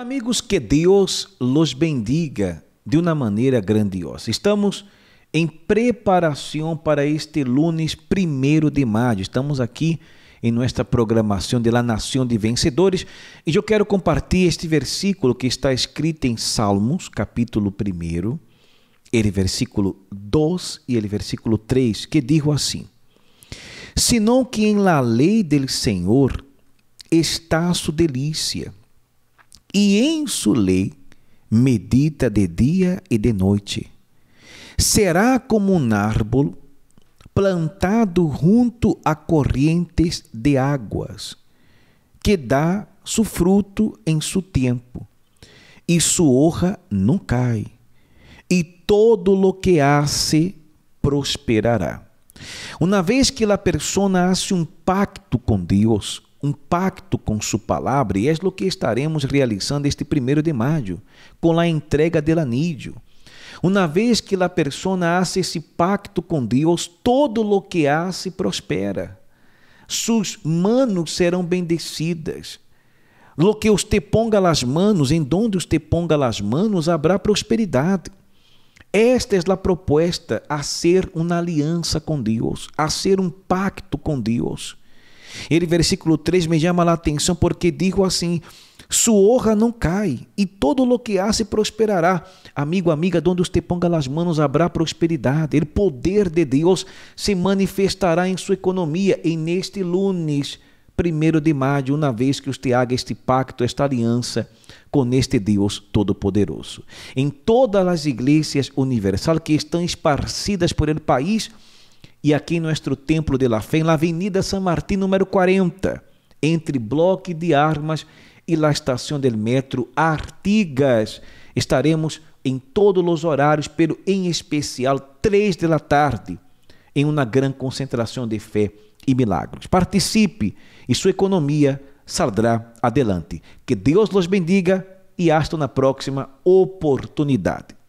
amigos, que Deus los bendiga de uma maneira grandiosa. Estamos em preparação para este lunes 1 de maio. Estamos aqui em nossa programação de La Nação de Vencedores e eu quero compartilhar este versículo que está escrito em Salmos, capítulo 1, ele versículo 2 e ele versículo 3, que diz assim: Senão que em la lei del Senhor está sua delícia e em sua lei medita de dia e de noite. Será como um árvore plantado junto a correntes de águas, que dá seu fruto em seu tempo, e sua honra não cai, e todo lo que hace prosperará. Uma vez que a pessoa hace um pacto com Deus, um pacto com sua palavra e é o que estaremos realizando este primeiro de maio, com a entrega del anillo. Uma vez que a pessoa hace esse pacto com Deus, todo lo que hace prospera. Suas manos serão bendecidas. Lo que te ponga las manos, em donde os te ponga las manos, habrá prosperidade. Esta é a proposta a ser uma aliança com Deus, a ser um pacto com Deus. Ele, versículo 3, me chama a atenção porque digo assim: sua honra não cai e todo o que há se prosperará. Amigo, amiga, onde os te ponga as manos haverá prosperidade. O poder de Deus se manifestará em sua economia. E neste lunes, primeiro de maio, uma vez que os te haga este pacto, esta aliança com este Deus Todo-Poderoso. Em todas as igrejas universais que estão esparcidas por ele país, e aqui em nosso Templo de la Fe, na Avenida San Martín número 40, entre Bloque de Armas e la estação del metro Artigas. Estaremos em todos os horários, pero em especial três da tarde, em uma grande concentração de fé e milagres. Participe e sua economia saldrá adelante. Que Deus los bendiga e hasta na próxima oportunidade.